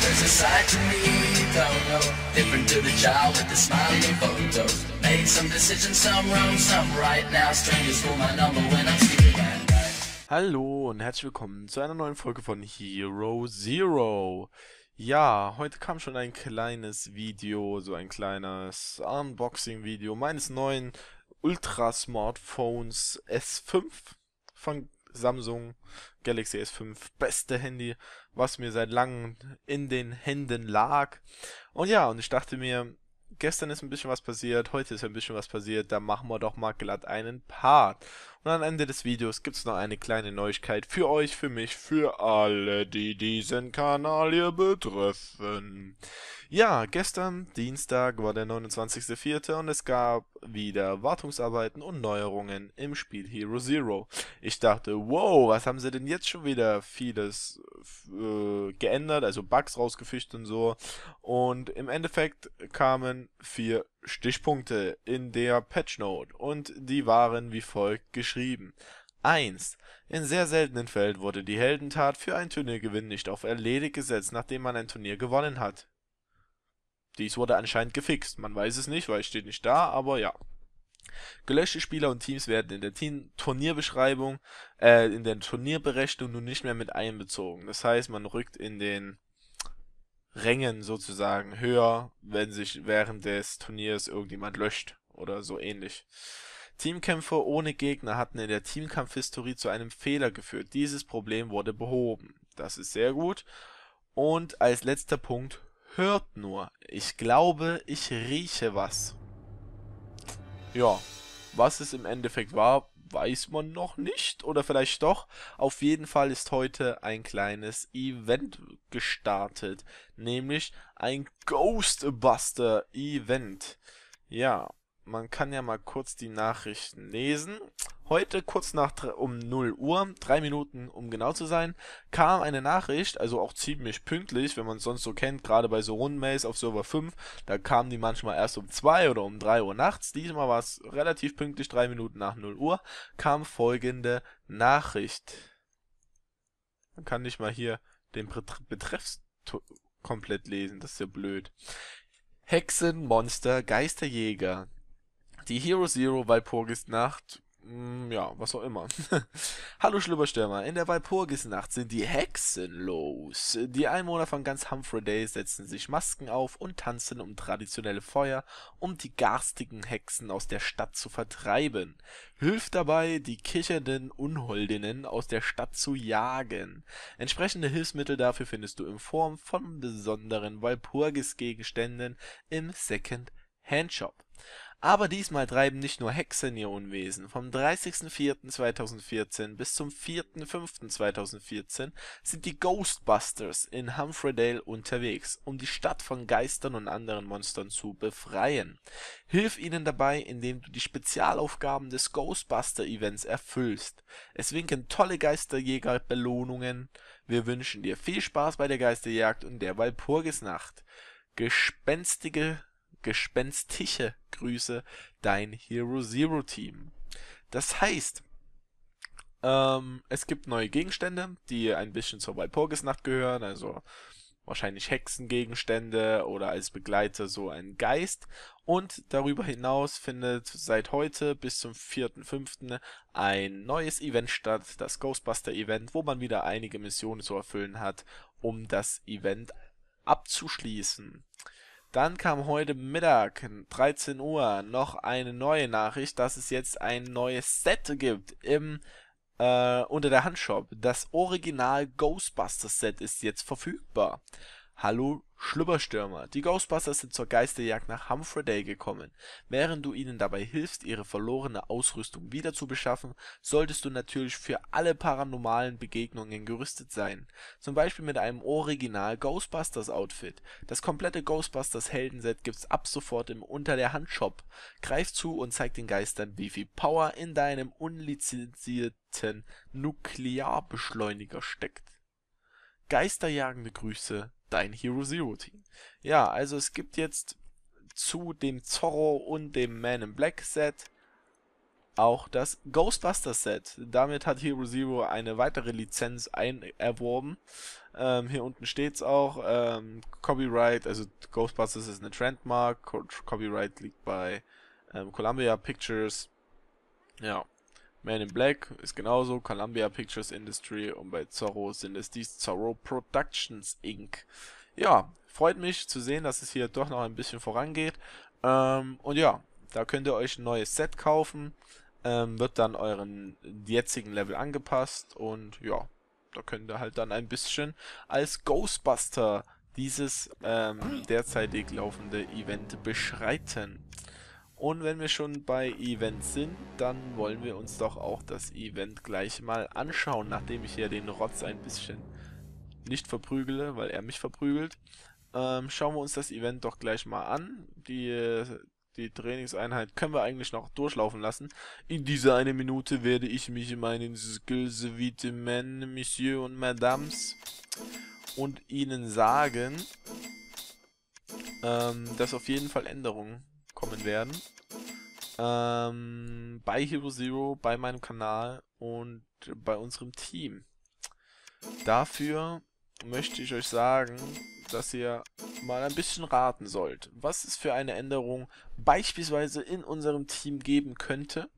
there is a to me don't know. Different to the child with the smiling photos. Made some decisions, some wrong, some right. Now strangers for my number when I'm sleeping at Hallo und herzlich willkommen zu einer neuen Folge von Hero Zero. Ja, heute kam schon ein kleines Video, so ein kleines Unboxing-Video meines neuen Ultra-Smartphones S5 von Samsung Galaxy S5, beste Handy, was mir seit langem in den Händen lag. Und ja, und ich dachte mir, gestern ist ein bisschen was passiert, heute ist ein bisschen was passiert, da machen wir doch mal glatt einen Part. Und am Ende des Videos gibt es noch eine kleine Neuigkeit für euch, für mich, für alle, die diesen Kanal hier betreffen. Ja, gestern Dienstag war der 29.04. und es gab wieder Wartungsarbeiten und Neuerungen im Spiel Hero Zero. Ich dachte, wow, was haben sie denn jetzt schon wieder vieles äh, geändert, also Bugs rausgefischt und so. Und im Endeffekt kamen vier Stichpunkte in der Patchnote und die waren wie folgt geschrieben: 1. In sehr seltenen Fällen wurde die Heldentat für einen Turniergewinn nicht auf erledigt gesetzt, nachdem man ein Turnier gewonnen hat. Dies wurde anscheinend gefixt, man weiß es nicht, weil es steht nicht da, aber ja. Gelöschte Spieler und Teams werden in der Team Turnierbeschreibung äh, in der Turnierberechnung nun nicht mehr mit einbezogen. Das heißt, man rückt in den Rängen sozusagen höher, wenn sich während des Turniers irgendjemand löscht oder so ähnlich. Teamkämpfe ohne Gegner hatten in der Teamkampfhistorie zu einem Fehler geführt. Dieses Problem wurde behoben. Das ist sehr gut. Und als letzter Punkt, hört nur. Ich glaube, ich rieche was. Ja, was es im Endeffekt war, weiß man noch nicht oder vielleicht doch. Auf jeden Fall ist heute ein kleines Event gestartet, nämlich ein Ghostbuster Event. Ja, man kann ja mal kurz die Nachrichten lesen. Heute kurz nach um 0 Uhr, drei Minuten um genau zu sein, kam eine Nachricht, also auch ziemlich pünktlich, wenn man es sonst so kennt, gerade bei so Rundenmails auf Server 5, da kamen die manchmal erst um 2 oder um 3 Uhr nachts. Diesmal war es relativ pünktlich, drei Minuten nach 0 Uhr, kam folgende Nachricht. Man kann nicht mal hier den Betreff komplett lesen, das ist ja blöd. Hexen, Monster, Geisterjäger, die Hero Zero Walpurgisnacht, hm, ja, was auch immer. Hallo Schlübberstürmer, in der Walpurgisnacht sind die Hexen los. Die Einwohner von ganz Humphrey Day setzen sich Masken auf und tanzen um traditionelle Feuer, um die garstigen Hexen aus der Stadt zu vertreiben. Hilft dabei, die kichernden Unholdinnen aus der Stadt zu jagen. Entsprechende Hilfsmittel dafür findest du in Form von besonderen Walpurgis-Gegenständen im Second Handshop. Aber diesmal treiben nicht nur Hexen ihr Unwesen. Vom 30.04.2014 bis zum 4.05.2014 sind die Ghostbusters in Humphreydale unterwegs, um die Stadt von Geistern und anderen Monstern zu befreien. Hilf ihnen dabei, indem du die Spezialaufgaben des Ghostbuster Events erfüllst. Es winken tolle Geisterjäger Belohnungen. Wir wünschen dir viel Spaß bei der Geisterjagd und der Walpurgisnacht. Gespenstige gespenstische Grüße, dein Hero Zero Team. Das heißt, ähm, es gibt neue Gegenstände, die ein bisschen zur Walpurgisnacht gehören, also wahrscheinlich Hexengegenstände oder als Begleiter so ein Geist. Und darüber hinaus findet seit heute bis zum 4.5. ein neues Event statt, das Ghostbuster Event, wo man wieder einige Missionen zu erfüllen hat, um das Event abzuschließen. Dann kam heute Mittag, 13 Uhr, noch eine neue Nachricht, dass es jetzt ein neues Set gibt im äh, unter der Handshop. Das Original Ghostbusters Set ist jetzt verfügbar. Hallo Schlubberstürmer. Die Ghostbusters sind zur Geisterjagd nach Humphrey Day gekommen. Während du ihnen dabei hilfst, ihre verlorene Ausrüstung wieder zu beschaffen, solltest du natürlich für alle paranormalen Begegnungen gerüstet sein. Zum Beispiel mit einem Original Ghostbusters Outfit. Das komplette Ghostbusters Heldenset gibt's ab sofort im Unter der Hand Shop. Greif zu und zeig den Geistern, wie viel Power in deinem unlizenzierten Nuklearbeschleuniger steckt. Geisterjagende Grüße, dein Hero Zero Team. Ja, also es gibt jetzt zu dem Zorro und dem Man in Black Set auch das Ghostbusters Set. Damit hat Hero Zero eine weitere Lizenz ein erworben. Ähm, hier unten steht's auch. Ähm, Copyright, also Ghostbusters ist eine Trendmark. Co Copyright liegt bei ähm, Columbia Pictures. Ja. Man in Black ist genauso, Columbia Pictures Industry und bei Zorro sind es die Zorro Productions Inc. Ja, freut mich zu sehen, dass es hier doch noch ein bisschen vorangeht. Ähm, und ja, da könnt ihr euch ein neues Set kaufen, ähm, wird dann euren jetzigen Level angepasst und ja, da könnt ihr halt dann ein bisschen als Ghostbuster dieses ähm, derzeitig laufende Event beschreiten. Und wenn wir schon bei Events sind, dann wollen wir uns doch auch das Event gleich mal anschauen, nachdem ich hier den Rotz ein bisschen nicht verprügele, weil er mich verprügelt. Ähm, schauen wir uns das Event doch gleich mal an. Die, die Trainingseinheit können wir eigentlich noch durchlaufen lassen. In dieser eine Minute werde ich mich in meinen Skills Vitamin, Monsieur und Madames und Ihnen sagen, ähm, dass auf jeden Fall Änderungen kommen werden. Ähm, bei Hero Zero, bei meinem Kanal und bei unserem Team. Dafür möchte ich euch sagen, dass ihr mal ein bisschen raten sollt, was es für eine Änderung beispielsweise in unserem Team geben könnte.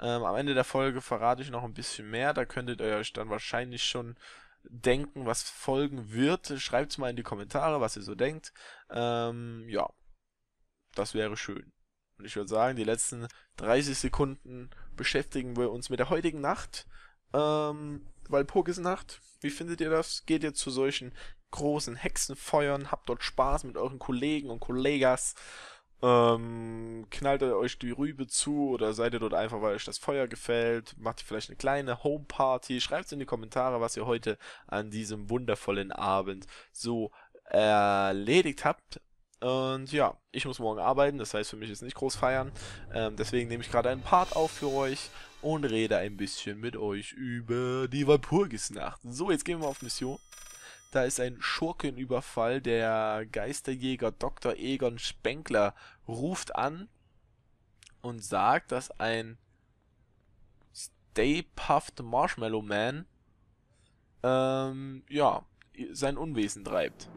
Ähm, am Ende der Folge verrate ich noch ein bisschen mehr, da könntet ihr euch dann wahrscheinlich schon denken, was folgen wird. Schreibt es mal in die Kommentare, was ihr so denkt. Ähm, ja, das wäre schön. Und ich würde sagen, die letzten 30 Sekunden beschäftigen wir uns mit der heutigen Nacht. Ähm, Walpurgisnacht. Wie findet ihr das? Geht ihr zu solchen großen Hexenfeuern? Habt dort Spaß mit euren Kollegen und Kollegas? Ähm, knallt ihr euch die Rübe zu oder seid ihr dort einfach, weil euch das Feuer gefällt? Macht ihr vielleicht eine kleine Homeparty? Schreibt es in die Kommentare, was ihr heute an diesem wundervollen Abend so erledigt habt. Und ja, ich muss morgen arbeiten, das heißt für mich ist nicht groß feiern. Ähm, deswegen nehme ich gerade einen Part auf für euch und rede ein bisschen mit euch über die Walpurgisnacht. So, jetzt gehen wir auf Mission. Da ist ein Schurkenüberfall. Der Geisterjäger Dr. Egon Spenkler ruft an und sagt, dass ein Stay Puffed Marshmallow Man ähm, ja, sein Unwesen treibt.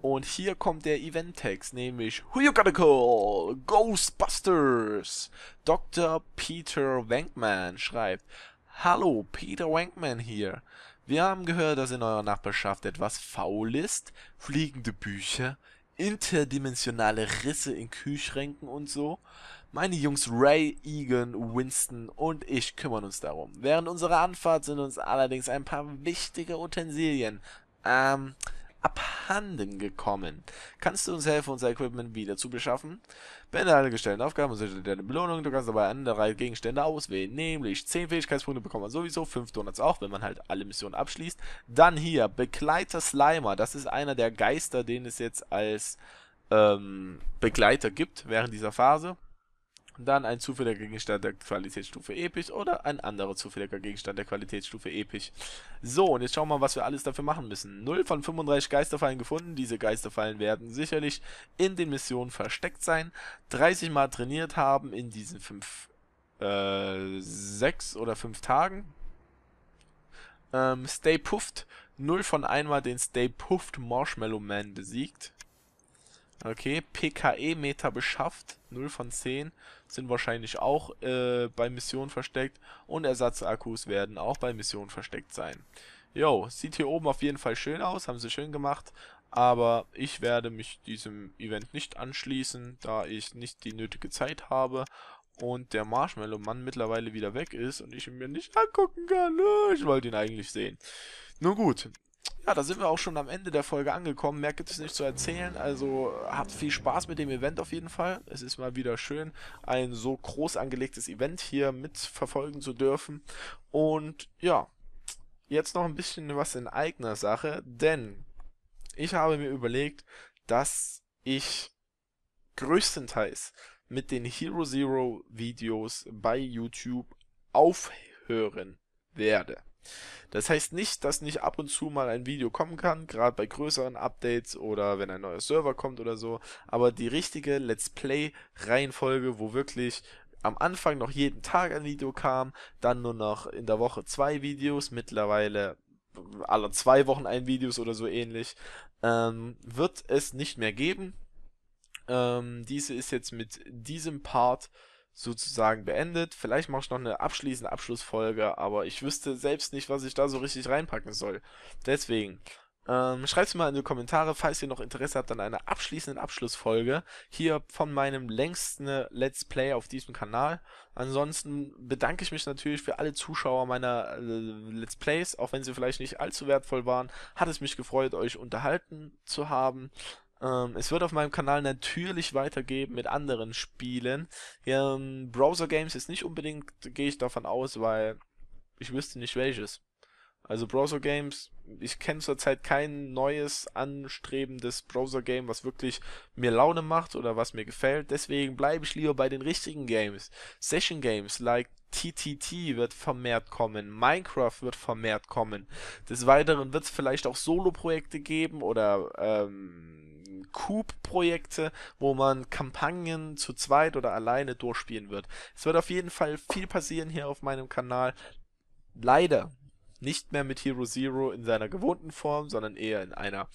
Und hier kommt der Event-Text, nämlich Who you gotta call? Ghostbusters! Dr. Peter Wankman schreibt Hallo, Peter Wankman hier. Wir haben gehört, dass in eurer Nachbarschaft etwas faul ist, fliegende Bücher, interdimensionale Risse in Kühlschränken und so. Meine Jungs Ray, Egan, Winston und ich kümmern uns darum. Während unserer Anfahrt sind uns allerdings ein paar wichtige Utensilien, ähm, abhanden gekommen. Kannst du uns helfen, unser Equipment wieder zu beschaffen? Beende alle gestellten Aufgaben und sicherte deine Belohnung. Du kannst dabei andere Gegenstände auswählen, nämlich 10 Fähigkeitspunkte bekommt man sowieso, 5 Donuts auch, wenn man halt alle Missionen abschließt. Dann hier, Begleiter Slimer. Das ist einer der Geister, den es jetzt als ähm, Begleiter gibt während dieser Phase dann ein zufälliger Gegenstand der Qualitätsstufe episch oder ein anderer zufälliger Gegenstand der Qualitätsstufe episch. So, und jetzt schauen wir mal, was wir alles dafür machen müssen. 0 von 35 Geisterfallen gefunden. Diese Geisterfallen werden sicherlich in den Missionen versteckt sein. 30 Mal trainiert haben in diesen 5, äh, 6 oder 5 Tagen. Ähm, Stay Puffed. 0 von 1 Mal den Stay Puffed Marshmallow Man besiegt. Okay, PKE-Meter beschafft, 0 von 10, sind wahrscheinlich auch äh, bei Mission versteckt und Ersatzakkus werden auch bei Mission versteckt sein. Jo, sieht hier oben auf jeden Fall schön aus, haben sie schön gemacht, aber ich werde mich diesem Event nicht anschließen, da ich nicht die nötige Zeit habe und der Marshmallow-Mann mittlerweile wieder weg ist und ich ihn mir nicht angucken kann. Ich wollte ihn eigentlich sehen. Nun gut, ja, da sind wir auch schon am Ende der Folge angekommen. Mehr gibt es nicht zu erzählen. Also habt viel Spaß mit dem Event auf jeden Fall. Es ist mal wieder schön, ein so groß angelegtes Event hier mitverfolgen zu dürfen. Und ja, jetzt noch ein bisschen was in eigener Sache, denn ich habe mir überlegt, dass ich größtenteils mit den Hero Zero Videos bei YouTube aufhören werde. Das heißt nicht, dass nicht ab und zu mal ein Video kommen kann, gerade bei größeren Updates oder wenn ein neuer Server kommt oder so, aber die richtige Let's Play Reihenfolge, wo wirklich am Anfang noch jeden Tag ein Video kam, dann nur noch in der Woche zwei Videos, mittlerweile alle zwei Wochen ein Videos oder so ähnlich, ähm, wird es nicht mehr geben. Ähm, diese ist jetzt mit diesem Part sozusagen beendet. Vielleicht mache ich noch eine abschließende Abschlussfolge, aber ich wüsste selbst nicht, was ich da so richtig reinpacken soll. Deswegen, ähm, schreibt es mal in die Kommentare, falls ihr noch Interesse habt an einer abschließenden Abschlussfolge hier von meinem längsten äh, Let's Play auf diesem Kanal. Ansonsten bedanke ich mich natürlich für alle Zuschauer meiner äh, Let's Plays, auch wenn sie vielleicht nicht allzu wertvoll waren. Hat es mich gefreut, euch unterhalten zu haben. Ähm, es wird auf meinem Kanal natürlich weitergeben mit anderen Spielen. Ähm, Browser Games ist nicht unbedingt, gehe ich davon aus, weil ich wüsste nicht welches. Also Browser Games, ich kenne zurzeit kein neues anstrebendes Browser Game, was wirklich mir Laune macht oder was mir gefällt. Deswegen bleibe ich lieber bei den richtigen Games. Session Games like TTT wird vermehrt kommen, Minecraft wird vermehrt kommen. Des Weiteren wird es vielleicht auch Solo-Projekte geben oder ähm, sind Coop-Projekte, wo man Kampagnen zu zweit oder alleine durchspielen wird. Es wird auf jeden Fall viel passieren hier auf meinem Kanal. Leider nicht mehr mit Hero Zero in seiner gewohnten Form, sondern eher in einer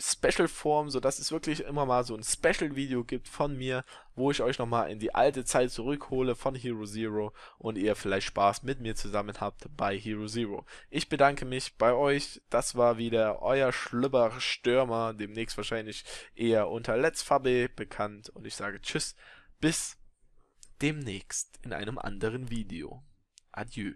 Special-Form, so dass es wirklich immer mal so ein Special-Video gibt von mir, wo ich euch nochmal in die alte Zeit zurückhole von Hero Zero und ihr vielleicht Spaß mit mir zusammen habt bei Hero Zero. Ich bedanke mich bei euch. Das war wieder euer Schlüpper Stürmer, demnächst wahrscheinlich eher unter Let's Fabi bekannt. Und ich sage Tschüss, bis demnächst in einem anderen Video. Adieu.